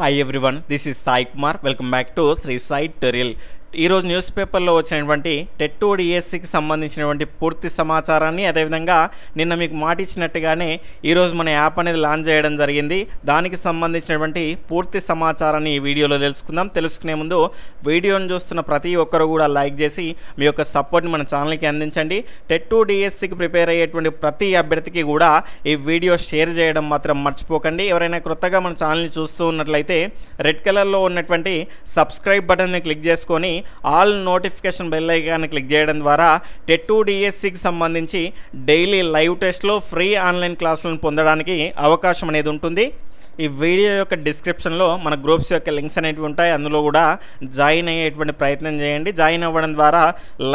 Hi everyone, this is Sai Kumar. Welcome back to Sri Sai Tutorial. ఈరోజు news పేపర్లో వచ్చినటువంటి టెట్టూడి ఈఎస్సికి సంబంధించినటువంటి పూర్తి సమాచారాన్ని అదేవిధంగా నిన్న మీకు మాటిచ్చినట్టుగానే ఈరోజు మన యాప్ అనేది లాంచ్ చేయడం జరిగింది దానికి సంబంధించినటువంటి పూర్తి సమాచారాన్ని ఈ వీడియోలో తెలుసుకుందాం తెలుసుకునే ముందు వీడియోను చూస్తున్న ప్రతి ఒక్కరు కూడా లైక్ చేసి మీ యొక్క సపోర్ట్ని మన ఛానల్కి అందించండి టెట్టూ డిఎస్సికి ప్రిపేర్ అయ్యేటువంటి ప్రతి అభ్యర్థికి కూడా ఈ వీడియో షేర్ చేయడం మాత్రం మర్చిపోకండి ఎవరైనా క్రొత్తగా మన ఛానల్ని చూస్తూ ఉన్నట్లయితే రెడ్ కలర్లో ఉన్నటువంటి సబ్స్క్రైబ్ బటన్ని క్లిక్ చేసుకొని all notification bell icon click చేయడం ద్వారా టెట్ టూ డిఎస్సికి సంబంధించి డైలీ లైవ్ టెస్ట్లో ఫ్రీ ఆన్లైన్ క్లాసులను పొందడానికి అవకాశం అనేది ఉంటుంది ఈ వీడియో యొక్క డిస్క్రిప్షన్లో మన గ్రూప్స్ యొక్క లింక్స్ అనేవి ఉంటాయి అందులో కూడా జాయిన్ అయ్యేటువంటి ప్రయత్నం చేయండి జాయిన్ అవ్వడం ద్వారా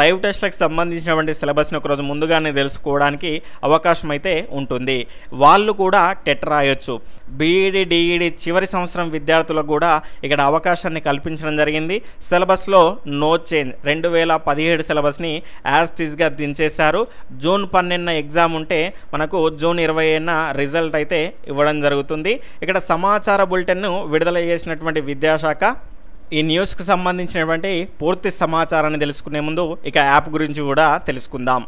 లైవ్ టెస్ట్లకు సంబంధించినటువంటి సిలబస్ని ఒకరోజు ముందుగానే తెలుసుకోవడానికి అవకాశం అయితే ఉంటుంది వాళ్ళు కూడా టెట్ రాయొచ్చు బీఈడి డిఈడి చివరి సంవత్సరం విద్యార్థులకు కూడా ఇక్కడ అవకాశాన్ని కల్పించడం జరిగింది సిలబస్లో నో చేంజ్ రెండు వేల పదిహేడు సిలబస్ని యాజ్ టీజ్గా దించేశారు జూన్ పన్నెండున ఎగ్జామ్ ఉంటే మనకు జూన్ ఇరవై ఏడున రిజల్ట్ అయితే ఇవ్వడం జరుగుతుంది ఇక్కడ ఇక్కడ సమాచార బులెటిన్ను విడుదల చేసినటువంటి విద్యాశాఖ ఈ న్యూస్కు సంబంధించినటువంటి పూర్తి సమాచారాన్ని తెలుసుకునే ముందు ఇక యాప్ గురించి కూడా తెలుసుకుందాం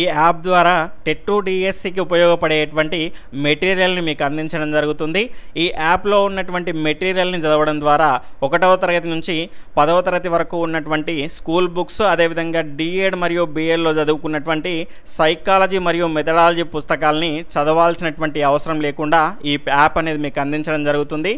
ఈ యాప్ ద్వారా టెట్టు డిఎస్సికి ఉపయోగపడేటువంటి మెటీరియల్ని మీకు అందించడం జరుగుతుంది ఈ యాప్లో ఉన్నటువంటి మెటీరియల్ని చదవడం ద్వారా ఒకటవ తరగతి నుంచి పదవ తరగతి వరకు ఉన్నటువంటి స్కూల్ బుక్స్ అదేవిధంగా డిఎడ్ మరియు బిఎడ్లో చదువుకున్నటువంటి సైకాలజీ మరియు మెథడాలజీ పుస్తకాలని చదవాల్సినటువంటి అవసరం లేకుండా ఈ యాప్ అనేది మీకు అందించడం జరుగుతుంది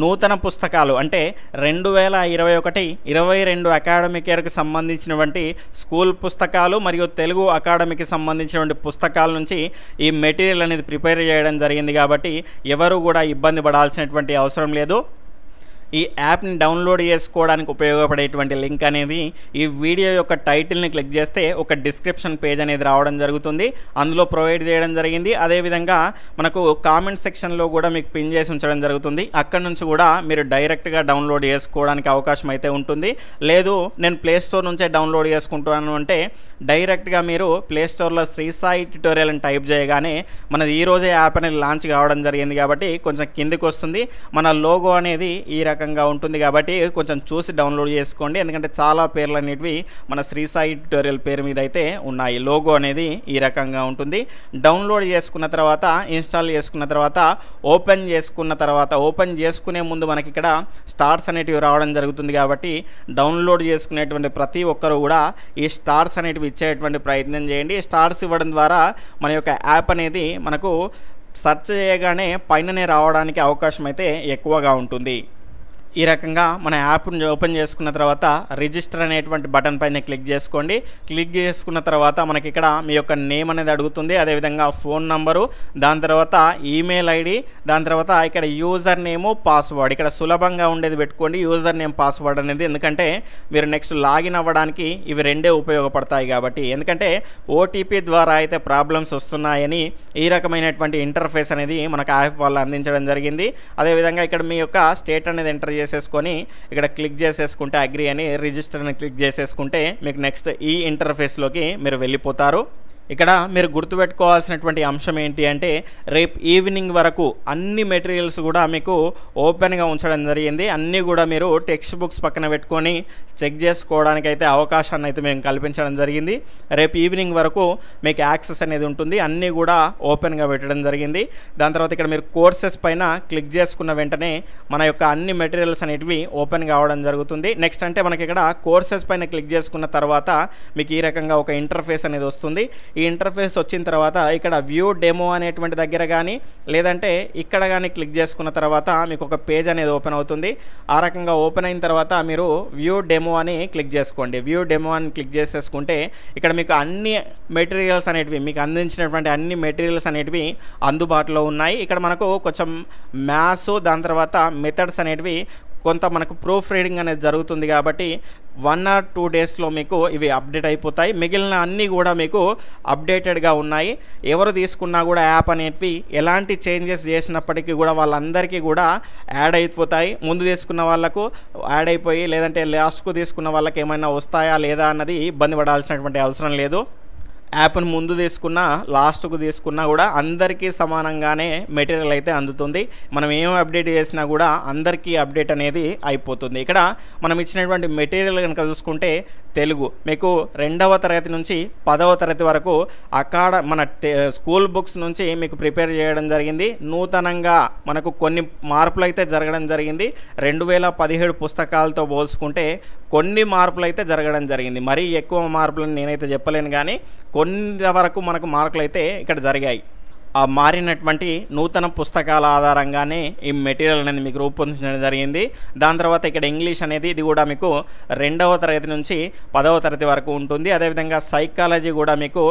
నూతన పుస్తకాలు అంటే రెండు వేల ఇరవై ఒకటి ఇరవై రెండు అకాడమిక్ ఇయర్కి సంబంధించినటువంటి స్కూల్ పుస్తకాలు మరియు తెలుగు అకాడమీకి సంబంధించినటువంటి పుస్తకాల నుంచి ఈ మెటీరియల్ అనేది ప్రిపేర్ చేయడం జరిగింది కాబట్టి ఎవరు కూడా ఇబ్బంది పడాల్సినటువంటి అవసరం లేదు ఈ యాప్ని డౌన్లోడ్ చేసుకోవడానికి ఉపయోగపడేటువంటి లింక్ అనేది ఈ వీడియో యొక్క టైటిల్ని క్లిక్ చేస్తే ఒక డిస్క్రిప్షన్ పేజ్ అనేది రావడం జరుగుతుంది అందులో ప్రొవైడ్ చేయడం జరిగింది అదేవిధంగా మనకు కామెంట్ సెక్షన్లో కూడా మీకు పిన్ చేసి ఉంచడం జరుగుతుంది అక్కడ నుంచి కూడా మీరు డైరెక్ట్గా డౌన్లోడ్ చేసుకోవడానికి అవకాశం అయితే ఉంటుంది లేదు నేను ప్లేస్టోర్ నుంచే డౌన్లోడ్ చేసుకుంటున్నాను అంటే డైరెక్ట్గా మీరు ప్లేస్టోర్లో శ్రీ సాయి ట్యుటోరియల్ అని టైప్ చేయగానే మనది ఈరోజే యాప్ అనేది లాంచ్ కావడం జరిగింది కాబట్టి కొంచెం కిందికి వస్తుంది మన లోగో అనేది ఈ రకం రకంగా ఉంటుంది కాబట్టి కొంచెం చూసి డౌన్లోడ్ చేసుకోండి ఎందుకంటే చాలా పేర్లు అనేటివి మన శ్రీ సాయి ట్యూటోరియల్ పేరు మీద అయితే ఉన్నాయి లోగో అనేది ఈ రకంగా ఉంటుంది డౌన్లోడ్ చేసుకున్న తర్వాత ఇన్స్టాల్ చేసుకున్న తర్వాత ఓపెన్ చేసుకున్న తర్వాత ఓపెన్ చేసుకునే ముందు మనకి ఇక్కడ స్టార్స్ అనేటివి రావడం జరుగుతుంది కాబట్టి డౌన్లోడ్ చేసుకునేటువంటి ప్రతి ఒక్కరు కూడా ఈ స్టార్స్ అనేటివి ఇచ్చేటువంటి ప్రయత్నం చేయండి స్టార్స్ ఇవ్వడం ద్వారా మన యొక్క యాప్ అనేది మనకు సెర్చ్ చేయగానే పైననే రావడానికి అవకాశం అయితే ఎక్కువగా ఉంటుంది ఈ రకంగా మన యాప్ని ఓపెన్ చేసుకున్న తర్వాత రిజిస్టర్ అనేటువంటి బటన్ పైన క్లిక్ చేసుకోండి క్లిక్ చేసుకున్న తర్వాత మనకి ఇక్కడ మీ యొక్క నేమ్ అనేది అడుగుతుంది అదేవిధంగా ఫోన్ నంబరు దాని తర్వాత ఈమెయిల్ ఐడి దాని తర్వాత ఇక్కడ యూజర్ నేము పాస్వర్డ్ ఇక్కడ సులభంగా ఉండేది పెట్టుకోండి యూజర్ నేమ్ పాస్వర్డ్ అనేది ఎందుకంటే మీరు నెక్స్ట్ లాగిన్ అవ్వడానికి ఇవి రెండే ఉపయోగపడతాయి కాబట్టి ఎందుకంటే ఓటీపీ ద్వారా అయితే ప్రాబ్లమ్స్ వస్తున్నాయని ఈ రకమైనటువంటి ఇంటర్ఫేస్ అనేది మనకు యాప్ వాళ్ళు అందించడం జరిగింది అదేవిధంగా ఇక్కడ మీ యొక్క స్టేట్ అనేది ఎంటర్ చేసేసుకొని ఇక్కడ క్లిక్ చేసేసుకుంటే అగ్రి అని రిజిస్టర్ని క్లిక్ చేసేసుకుంటే మీకు నెక్స్ట్ ఈ ఇంటర్ఫేస్లోకి మీరు వెళ్ళిపోతారు ఇక్కడ మీరు గుర్తుపెట్టుకోవాల్సినటువంటి అంశం ఏంటి అంటే రేపు ఈవినింగ్ వరకు అన్ని మెటీరియల్స్ కూడా మీకు ఓపెన్గా ఉంచడం జరిగింది అన్నీ కూడా మీరు టెక్స్ట్ బుక్స్ పక్కన పెట్టుకొని చెక్ చేసుకోవడానికి అయితే అవకాశాన్ని అయితే మేము కల్పించడం జరిగింది రేపు ఈవినింగ్ వరకు మీకు యాక్సెస్ అనేది ఉంటుంది అన్నీ కూడా ఓపెన్గా పెట్టడం జరిగింది దాని తర్వాత ఇక్కడ మీరు కోర్సెస్ పైన క్లిక్ చేసుకున్న వెంటనే మన యొక్క అన్ని మెటీరియల్స్ అనేటివి ఓపెన్ కావడం జరుగుతుంది నెక్స్ట్ అంటే మనకి ఇక్కడ కోర్సెస్ పైన క్లిక్ చేసుకున్న తర్వాత మీకు ఈ రకంగా ఒక ఇంటర్ఫేస్ అనేది వస్తుంది ఈ ఇంటర్ఫేస్ వచ్చిన తర్వాత ఇక్కడ వ్యూ డెమో అనేటువంటి దగ్గర కానీ లేదంటే ఇక్కడ కానీ క్లిక్ చేసుకున్న తర్వాత మీకు ఒక పేజ్ అనేది ఓపెన్ అవుతుంది ఆ రకంగా ఓపెన్ అయిన తర్వాత మీరు వ్యూ డెమో అని క్లిక్ చేసుకోండి వ్యూ డెమో అని క్లిక్ చేసేసుకుంటే ఇక్కడ మీకు అన్ని మెటీరియల్స్ అనేటివి మీకు అందించినటువంటి అన్ని మెటీరియల్స్ అనేటివి అందుబాటులో ఉన్నాయి ఇక్కడ మనకు కొంచెం మ్యాథ్స్ దాని తర్వాత మెథడ్స్ అనేటివి కొంత మనకు ప్రూఫ్ రీడింగ్ అనేది జరుగుతుంది కాబట్టి వన్ ఆర్ టూ డేస్లో మీకు ఇవి అప్డేట్ అయిపోతాయి మిగిలిన అన్నీ కూడా మీకు అప్డేటెడ్గా ఉన్నాయి ఎవరు తీసుకున్నా కూడా యాప్ అనేటివి ఎలాంటి చేంజెస్ చేసినప్పటికీ కూడా వాళ్ళందరికీ కూడా యాడ్ అయిపోతాయి ముందు తీసుకున్న వాళ్ళకు యాడ్ అయిపోయి లేదంటే లాస్ట్కు తీసుకున్న వాళ్ళకి ఏమైనా వస్తాయా లేదా అన్నది ఇబ్బంది పడాల్సినటువంటి అవసరం లేదు యాప్ను ముందు తీసుకున్నా లాస్ట్కు తీసుకున్నా కూడా అందరికీ సమానంగానే మెటీరియల్ అయితే అందుతుంది మనం ఏం అప్డేట్ చేసినా కూడా అందరికీ అప్డేట్ అనేది అయిపోతుంది ఇక్కడ మనం ఇచ్చినటువంటి మెటీరియల్ కనుక చూసుకుంటే తెలుగు మీకు రెండవ తరగతి నుంచి పదవ తరగతి వరకు అక్కడ మన స్కూల్ బుక్స్ నుంచి మీకు ప్రిపేర్ చేయడం జరిగింది నూతనంగా మనకు కొన్ని మార్పులు అయితే జరగడం జరిగింది రెండు వేల పదిహేడు పుస్తకాలతో పోల్చుకుంటే కొన్ని మార్పులు అయితే జరగడం జరిగింది మరీ ఎక్కువ మార్పులను నేనైతే చెప్పలేను కానీ కొన్ని వరకు మనకు మార్కులు అయితే ఇక్కడ జరిగాయి మారినటువంటి నూతన పుస్తకాల ఆధారంగానే ఈ మెటీరియల్ అనేది మీకు రూపొందించడం జరిగింది దాని తర్వాత ఇక్కడ ఇంగ్లీష్ అనేది ఇది కూడా మీకు రెండవ తరగతి నుంచి పదవ తరగతి వరకు ఉంటుంది అదేవిధంగా సైకాలజీ కూడా మీకు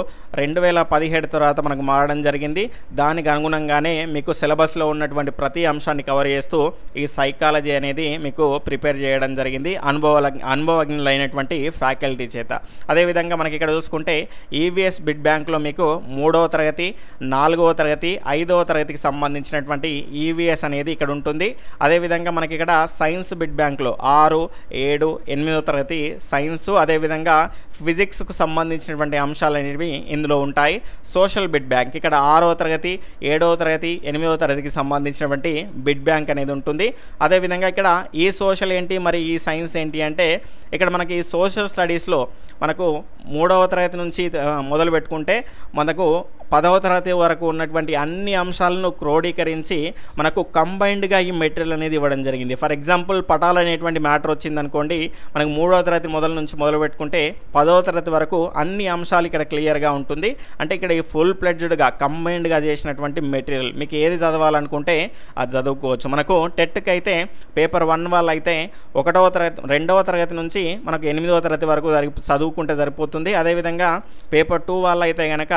రెండు వేల పదిహేడు తర్వాత మనకు మారడం జరిగింది దానికి అనుగుణంగానే మీకు సిలబస్లో ఉన్నటువంటి ప్రతి అంశాన్ని కవర్ చేస్తూ ఈ సైకాలజీ అనేది మీకు ప్రిపేర్ చేయడం జరిగింది అనుభవ అనుభవజ్ఞులైనటువంటి ఫ్యాకల్టీ చేత అదేవిధంగా మనకి ఇక్కడ చూసుకుంటే ఈవీఎస్ బిడ్ బ్యాంక్లో మీకు మూడవ తరగతి నాలుగవ తరగతి ఐదవ తరగతికి సంబంధించినటువంటి ఈవీఎస్ e అనేది ఇక్కడ ఉంటుంది అదేవిధంగా మనకి ఇక్కడ సైన్స్ బిడ్ బ్యాంక్లో ఆరు ఏడు ఎనిమిదవ తరగతి సైన్స్ అదేవిధంగా ఫిజిక్స్కు సంబంధించినటువంటి అంశాలు అనేవి ఇందులో ఉంటాయి సోషల్ బిడ్ బ్యాంక్ ఇక్కడ ఆరవ తరగతి ఏడవ తరగతి ఎనిమిదవ తరగతికి సంబంధించినటువంటి బిడ్ బ్యాంక్ అనేది ఉంటుంది అదేవిధంగా ఇక్కడ ఈ సోషల్ ఏంటి మరి ఈ సైన్స్ ఏంటి అంటే ఇక్కడ మనకి సోషల్ స్టడీస్లో మనకు మూడవ తరగతి నుంచి మొదలు పెట్టుకుంటే మనకు పదవ తరగతి వరకు ఉన్నటువంటి అన్ని అంశాలను క్రోడీకరించి మనకు కంబైన్డ్గా ఈ మెటీరియల్ అనేది ఇవ్వడం జరిగింది ఫర్ ఎగ్జాంపుల్ పటాలు అనేటువంటి మ్యాటర్ వచ్చిందనుకోండి మనకు మూడవ తరగతి మొదల నుంచి మొదలు పెట్టుకుంటే పదవ తరగతి వరకు అన్ని అంశాలు ఇక్కడ క్లియర్గా ఉంటుంది అంటే ఇక్కడ ఈ ఫుల్ ప్లెడ్జ్డ్గా కంబైన్డ్గా చేసినటువంటి మెటీరియల్ మీకు ఏది చదవాలనుకుంటే అది చదువుకోవచ్చు మనకు టెట్కి అయితే పేపర్ వన్ వాళ్ళు అయితే ఒకటవ తరగతి రెండవ తరగతి నుంచి మనకు ఎనిమిదవ తరగతి వరకు చదువుకుంటే సరిపోతుంది అదేవిధంగా పేపర్ టూ వాళ్ళు అయితే కనుక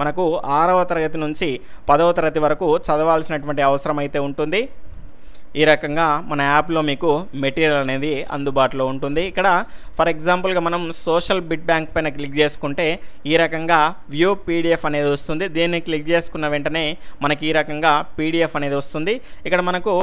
మనకు ఆరవ తరగతి నుంచి పదవ తరగతి వరకు చదవాల్సినటువంటి అవసరం అయితే ఉంటుంది ఈ రకంగా మన యాప్లో మీకు మెటీరియల్ అనేది అందుబాటులో ఉంటుంది ఇక్కడ ఫర్ ఎగ్జాంపుల్గా మనం సోషల్ బిట్ బ్యాంక్ పైన క్లిక్ చేసుకుంటే ఈ రకంగా వ్యూ పీడిఎఫ్ అనేది వస్తుంది దీన్ని క్లిక్ చేసుకున్న వెంటనే మనకి ఈ రకంగా పీడిఎఫ్ అనేది వస్తుంది ఇక్కడ మనకు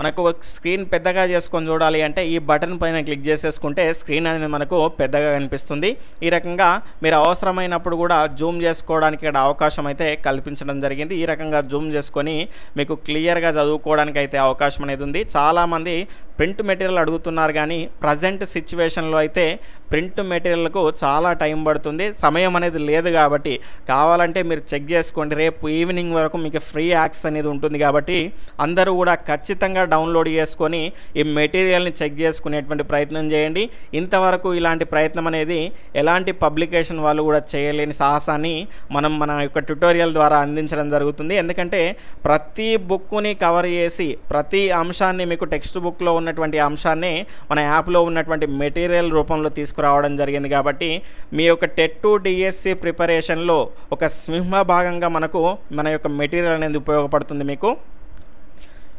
మనకు స్క్రీన్ పెద్దగా చేసుకొని చూడాలి అంటే ఈ బటన్ పైన క్లిక్ చేసేసుకుంటే స్క్రీన్ అనేది మనకు పెద్దగా కనిపిస్తుంది ఈ రకంగా మీరు అవసరమైనప్పుడు కూడా జూమ్ చేసుకోవడానికి ఇక్కడ అవకాశం అయితే కల్పించడం జరిగింది ఈ రకంగా జూమ్ చేసుకొని మీకు క్లియర్గా చదువుకోవడానికి అయితే అవకాశం అనేది ఉంది చాలామంది ప్రింట్ మెటీరియల్ అడుగుతున్నారు కానీ ప్రజెంట్ సిచ్యువేషన్లో అయితే ప్రింట్ మెటీరియల్కు చాలా టైం పడుతుంది సమయం అనేది లేదు కాబట్టి కావాలంటే మీరు చెక్ చేసుకోండి రేపు ఈవినింగ్ వరకు మీకు ఫ్రీ యాక్సెస్ అనేది ఉంటుంది కాబట్టి అందరూ కూడా ఖచ్చితంగా డౌన్లోడ్ చేసుకొని ఈ మెటీరియల్ని చెక్ చేసుకునేటువంటి ప్రయత్నం చేయండి ఇంతవరకు ఇలాంటి ప్రయత్నం అనేది ఎలాంటి పబ్లికేషన్ వాళ్ళు కూడా చేయలేని సాహసాన్ని మనం మన యొక్క ట్యుటోరియల్ ద్వారా అందించడం జరుగుతుంది ఎందుకంటే ప్రతి బుక్ని కవర్ చేసి ప్రతి అంశాన్ని మీకు టెక్స్ట్ బుక్లో ఉన్న అన్నటువంటి అంశాన్ని మన యాప్లో ఉన్నటువంటి మెటీరియల్ రూపంలో తీసుకురావడం జరిగింది కాబట్టి మీ యొక్క టెట్ టు డిఎస్సి ప్రిపరేషన్లో ఒక సింహ భాగంగా మనకు మన యొక్క మెటీరియల్ అనేది ఉపయోగపడుతుంది మీకు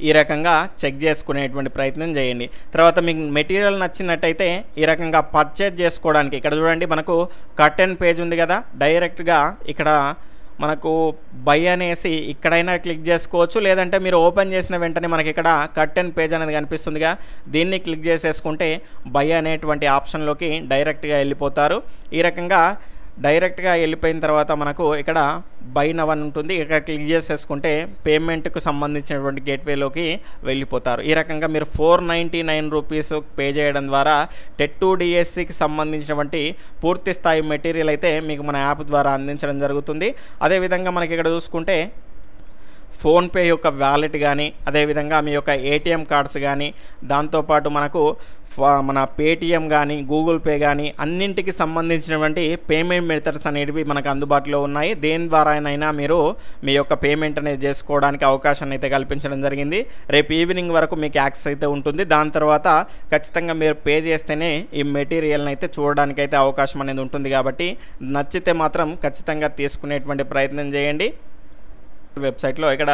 ఈ రకంగా చెక్ చేసుకునేటువంటి ప్రయత్నం చేయండి తర్వాత మీకు మెటీరియల్ నచ్చినట్టయితే ఈ రకంగా పర్చేజ్ చేసుకోవడానికి ఇక్కడ చూడండి మనకు కట్ అండ్ పేజ్ ఉంది కదా డైరెక్ట్గా ఇక్కడ మనకు బై అనేసి ఇక్కడైనా క్లిక్ చేసుకోవచ్చు లేదంటే మీరు ఓపెన్ చేసిన వెంటనే మనకి ఇక్కడ కర్టెన్ పేజ్ అనేది కనిపిస్తుందిగా దీన్ని క్లిక్ చేసేసుకుంటే బై అనేటువంటి ఆప్షన్లోకి డైరెక్ట్గా వెళ్ళిపోతారు ఈ రకంగా డైరెక్ట్గా వెళ్ళిపోయిన తర్వాత మనకు ఇక్కడ బై నవ్ అని ఉంటుంది ఇక్కడ క్లిక్ చేసేసుకుంటే పేమెంట్కు సంబంధించినటువంటి గేట్వేలోకి వెళ్ళిపోతారు ఈ రకంగా మీరు four ninety nine rupees pay చేయడం ద్వారా టెట్ టూ డిఎస్సికి సంబంధించినటువంటి పూర్తి స్థాయి మెటీరియల్ అయితే మీకు మన యాప్ ద్వారా అందించడం జరుగుతుంది అదేవిధంగా మనకి ఇక్కడ చూసుకుంటే ఫోన్పే యొక్క వ్యాలెట్ కానీ అదేవిధంగా మీ యొక్క ఏటీఎం కార్డ్స్ కానీ దాంతోపాటు మనకు మన పేటిఎం కానీ గూగుల్ పే కానీ అన్నింటికి సంబంధించినటువంటి పేమెంట్ మెథడ్స్ అనేటివి మనకు అందుబాటులో ఉన్నాయి దేని ద్వారానైనా మీరు మీ యొక్క పేమెంట్ అనేది చేసుకోవడానికి అవకాశాన్ని అయితే కల్పించడం జరిగింది రేపు ఈవినింగ్ వరకు మీకు యాక్సెస్ అయితే ఉంటుంది దాని తర్వాత ఖచ్చితంగా మీరు పే చేస్తేనే ఈ మెటీరియల్ని అయితే చూడడానికి అయితే అవకాశం అనేది ఉంటుంది కాబట్టి నచ్చితే మాత్రం ఖచ్చితంగా తీసుకునేటువంటి ప్రయత్నం చేయండి వెబ్సైట్లో ఇక్కడ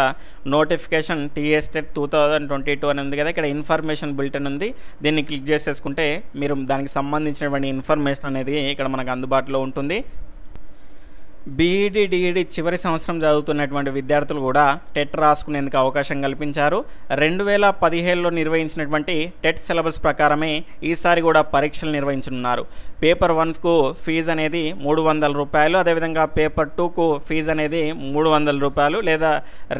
notification TSTET two thousand twenty two అని ఉంది కదా ఇక్కడ ఇన్ఫర్మేషన్ బిల్టన్ ఉంది దీన్ని క్లిక్ చేసేసుకుంటే మీరు దానికి సంబంధించినటువంటి ఇన్ఫర్మేషన్ అనేది ఇక్కడ మనకు అందుబాటులో ఉంటుంది బీఈడీ డిఈడీ చివరి సంవత్సరం చదువుతున్నటువంటి విద్యార్థులు కూడా టెట్ రాసుకునేందుకు అవకాశం కల్పించారు రెండు వేల పదిహేడులో నిర్వహించినటువంటి టెట్ సిలబస్ ప్రకారమే ఈసారి కూడా పరీక్షలు నిర్వహించనున్నారు పేపర్ వన్కు ఫీజు అనేది మూడు వందల రూపాయలు అదేవిధంగా పేపర్ టూకు ఫీజు అనేది మూడు వందల రూపాయలు లేదా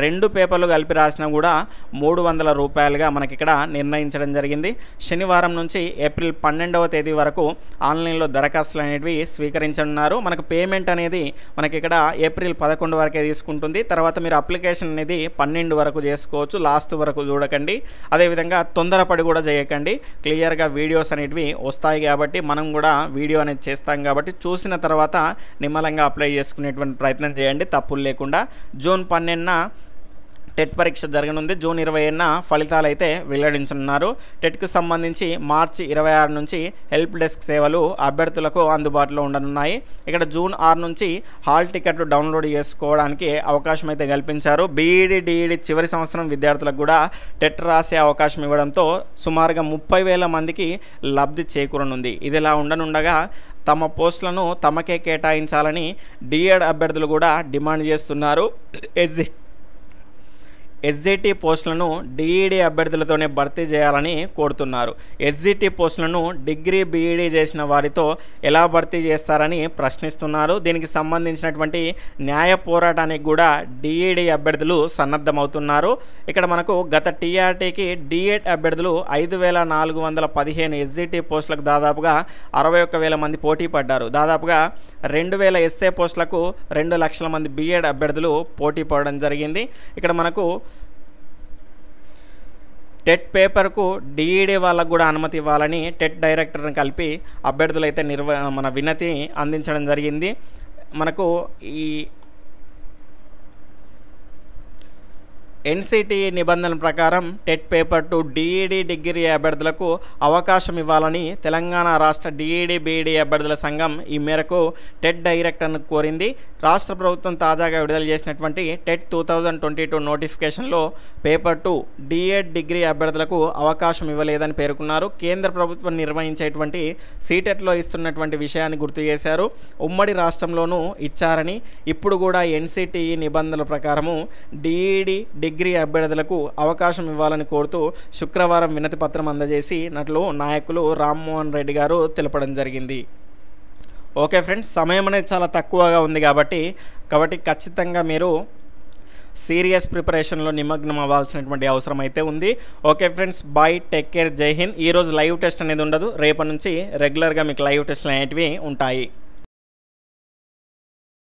రెండు పేపర్లు కలిపి రాసినా కూడా మూడు వందల రూపాయలుగా మనకి ఇక్కడ నిర్ణయించడం జరిగింది శనివారం నుంచి ఏప్రిల్ పన్నెండవ తేదీ వరకు ఆన్లైన్లో దరఖాస్తులు అనేవి స్వీకరించనున్నారు మనకు పేమెంట్ అనేది మనకిక్కడ ఏప్రిల్ పదకొండు వరకే తీసుకుంటుంది తర్వాత మీరు అప్లికేషన్ అనేది పన్నెండు వరకు చేసుకోవచ్చు లాస్ట్ వరకు చూడకండి అదేవిధంగా తొందరపడి కూడా చేయకండి క్లియర్గా వీడియోస్ అనేటివి వస్తాయి కాబట్టి మనం కూడా వీడియో అనేది చేస్తాం కాబట్టి చూసిన తర్వాత నిమ్మలంగా అప్లై చేసుకునేటువంటి ప్రయత్నం చేయండి తప్పులు లేకుండా జూన్ పన్నెండున టెట్ పరీక్ష జరగనుంది జూన్ ఇరవై ఏడున ఫలితాలు అయితే వెల్లడించనున్నారు టెట్కు సంబంధించి మార్చి ఇరవై ఆరు నుంచి హెల్ప్ డెస్క్ సేవలు అభ్యర్థులకు అందుబాటులో ఉండనున్నాయి ఇక్కడ జూన్ ఆరు నుంచి హాల్ టికెట్లు డౌన్లోడ్ చేసుకోవడానికి అవకాశం అయితే కల్పించారు బీఈడి డిఈడి చివరి సంవత్సరం విద్యార్థులకు కూడా టెట్ రాసే అవకాశం ఇవ్వడంతో సుమారుగా ముప్పై వేల మందికి లబ్ధి చేకూరనుంది ఇదిలా ఉండనుండగా తమ పోస్టులను తమకే కేటాయించాలని డిఎడ్ అభ్యర్థులు కూడా డిమాండ్ చేస్తున్నారు ఎగ్జిట్ ఎస్జిటి పోస్టులను డిఈడి అభ్యర్థులతోనే భర్తీ చేయాలని కోరుతున్నారు ఎస్జిటి పోస్టులను డిగ్రీ బీఈడి చేసిన వారితో ఎలా భర్తీ చేస్తారని ప్రశ్నిస్తున్నారు దీనికి సంబంధించినటువంటి న్యాయ పోరాటానికి కూడా డిఈడి అభ్యర్థులు సన్నద్ధమవుతున్నారు ఇక్కడ మనకు గత టీఆర్టీకి డిఎడ్ అభ్యర్థులు ఐదు వేల నాలుగు వందల పదిహేను ఎస్జిటి పోస్టులకు దాదాపుగా అరవై ఒక్క వేల మంది పోటీ పడ్డారు దాదాపుగా రెండు వేల ఎస్ఏ పోస్టులకు రెండు లక్షల మంది బిఎడ్ అభ్యర్థులు పోటీ పడడం జరిగింది ఇక్కడ మనకు టెట్ పేపర్కు డిఈడి e వాళ్ళకు కూడా అనుమతి ఇవ్వాలని టెట్ డైరెక్టర్ని కలిపి అభ్యర్థులైతే నిర్వ మన వినతి అందించడం జరిగింది మనకు ఈ ఎన్సిటి నిబంధనల ప్రకారం TET paper two DEd degree అభ్యర్థులకు అవకాశం ఇవ్వాలని తెలంగాణ రాష్ట్ర డిఈడి బిఈడి అభ్యర్థుల సంఘం ఈ మేరకు టెట్ డైరెక్టర్ను కోరింది రాష్ట్ర ప్రభుత్వం తాజాగా విడుదల చేసినటువంటి TET two thousand twenty two నోటిఫికేషన్లో పేపర్ టూ డిఎడ్ డిగ్రీ అభ్యర్థులకు అవకాశం ఇవ్వలేదని పేర్కొన్నారు కేంద్ర ప్రభుత్వం నిర్వహించేటువంటి సీటెట్లో ఇస్తున్నటువంటి విషయాన్ని గుర్తు చేశారు ఉమ్మడి రాష్ట్రంలోనూ ఇచ్చారని ఇప్పుడు కూడా ఎన్సిటిఈ నిబంధనల ప్రకారము డిఈడి డిగ్రీ డిగ్రీ అభ్యర్థులకు అవకాశం ఇవ్వాలని కోరుతూ శుక్రవారం వినతి పత్రం అందజేసి నటులు నాయకులు రామ్మోహన్ రెడ్డి గారు తెలపడం జరిగింది ఓకే ఫ్రెండ్స్ సమయం అనేది చాలా తక్కువగా ఉంది కాబట్టి కాబట్టి ఖచ్చితంగా మీరు సీరియస్ ప్రిపరేషన్లో నిమగ్నం అవ్వాల్సినటువంటి అవసరం అయితే ఉంది okay friends bye take care జై హింద్ ఈరోజు లైవ్ టెస్ట్ అనేది ఉండదు రేపటి నుంచి రెగ్యులర్గా మీకు లైవ్ టెస్ట్లు అనేటివి ఉంటాయి